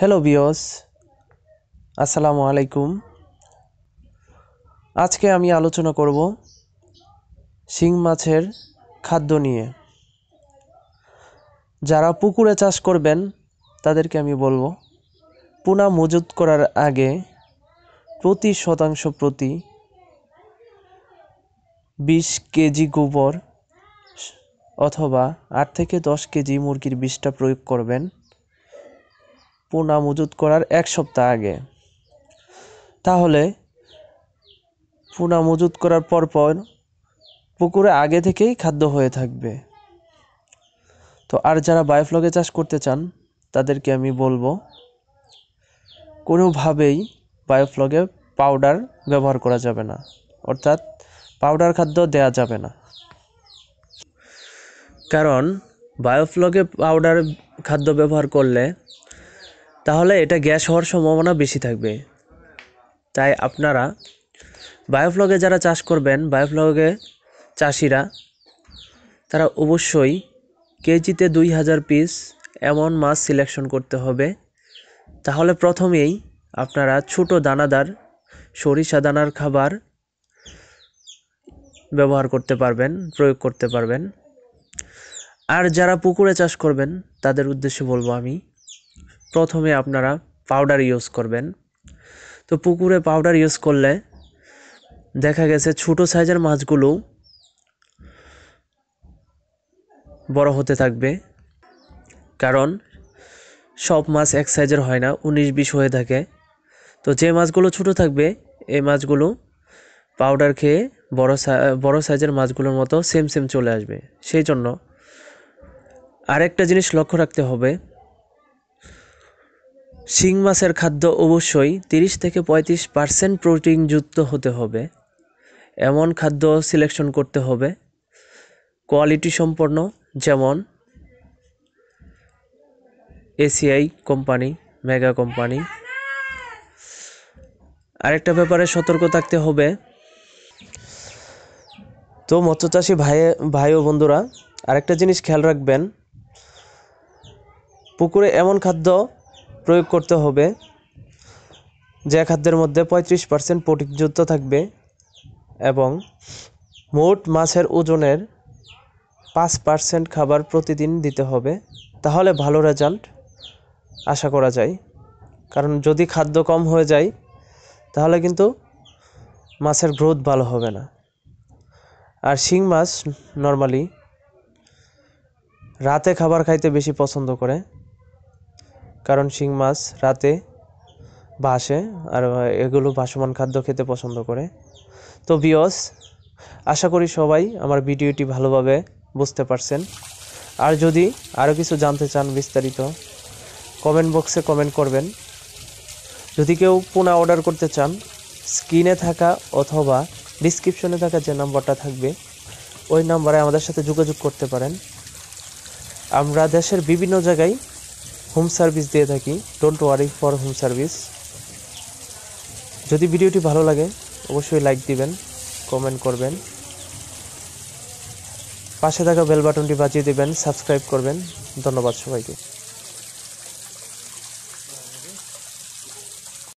hello বিয়স আসসালামু আলাইকুম আজকে আমি আলোচনা করব শিং মাছের খাদ্য নিয়ে যারা পুকুরে চাষ করবেন তাদেরকে আমি বলবো পোনা মজুত করার আগে প্রতি শতাংশ প্রতি বিশ কেজি গোবর অথবা আট থেকে দশ কেজি মুরগির বিষটা প্রয়োগ করবেন পোনা মজুত করার এক সপ্তাহ আগে তাহলে পোনা মজুত করার পরপর পুকুরে আগে থেকেই খাদ্য হয়ে থাকবে তো আর যারা বায়োফ্লগে চাষ করতে চান তাদেরকে আমি বলবো কোনোভাবেই বায়োফ্লগে পাউডার ব্যবহার করা যাবে না অর্থাৎ পাউডার খাদ্য দেয়া যাবে না কারণ বায়োফ্লগে পাউডার খাদ্য ব্যবহার করলে তাহলে এটা গ্যাস হওয়ার সম্ভাবনা বেশি থাকবে তাই আপনারা বায়োফ্লগে যারা চাষ করবেন বায়োফ্লগে চাষিরা তারা অবশ্যই কেজিতে দুই হাজার পিস এমন মাছ সিলেকশন করতে হবে তাহলে প্রথমেই আপনারা ছোট দানাদার সরিষা দানার খাবার ব্যবহার করতে পারবেন প্রয়োগ করতে পারবেন আর যারা পুকুরে চাষ করবেন তাদের উদ্দেশ্যে বলবো আমি প্রথমে আপনারা পাউডার ইউজ করবেন তো পুকুরে পাউডার ইউজ করলে দেখা গেছে ছোট সাইজের মাছগুলো বড় হতে থাকবে কারণ সব মাছ এক সাইজের হয় না উনিশ বিশ হয়ে থাকে তো যে মাছগুলো ছোট থাকবে এই মাছগুলো পাউডার খেয়ে বড় বড় সাইজের মাছগুলোর মতো সেম সেম চলে আসবে সেই জন্য আরেকটা জিনিস লক্ষ্য রাখতে হবে শিং মাছের খাদ্য অবশ্যই তিরিশ থেকে পঁয়ত্রিশ পার্সেন্ট প্রোটিনযুক্ত হতে হবে এমন খাদ্য সিলেকশন করতে হবে কোয়ালিটি সম্পন্ন যেমন এসিআই কোম্পানি মেগা কোম্পানি আরেকটা ব্যাপারে সতর্ক থাকতে হবে তো মৎস্যচাষী ভাই ভাই ও বন্ধুরা আরেকটা জিনিস খেয়াল রাখবেন পুকুরে এমন খাদ্য প্রয়োগ করতে হবে যে খাদ্যের মধ্যে পঁয়ত্রিশ পার্সেন্ট প্রোটিনযুক্ত থাকবে এবং মোট মাছের ওজনের পাঁচ পার্সেন্ট খাবার প্রতিদিন দিতে হবে তাহলে ভালো রেজাল্ট আশা করা যায় কারণ যদি খাদ্য কম হয়ে যায় তাহলে কিন্তু মাছের গ্রোথ ভালো হবে না আর শিং মাছ নর্মালি রাতে খাবার খাইতে বেশি পছন্দ করে কারণ শিং মাছ রাতে ভাসে আর এগুলো ভাসমান খাদ্য খেতে পছন্দ করে তো বিয়স আশা করি সবাই আমার ভিডিওটি ভালোভাবে বুঝতে পারছেন আর যদি আরও কিছু জানতে চান বিস্তারিত কমেন্ট বক্সে কমেন্ট করবেন যদি কেউ পুনা অর্ডার করতে চান স্ক্রিনে থাকা অথবা ডিসক্রিপশনে থাকা যে নাম্বারটা থাকবে ওই নাম্বারে আমাদের সাথে যোগাযোগ করতে পারেন আমরা দেশের বিভিন্ন জায়গায় হোম সার্ভিস দিয়ে থাকি don't worry for home service যদি ভিডিওটি ভালো লাগে অবশ্যই লাইক দিবেন কমেন্ট করবেন পাশে থাকা বেল বাটনটি বাজিয়ে দেবেন সাবস্ক্রাইব করবেন ধন্যবাদ সবাইকে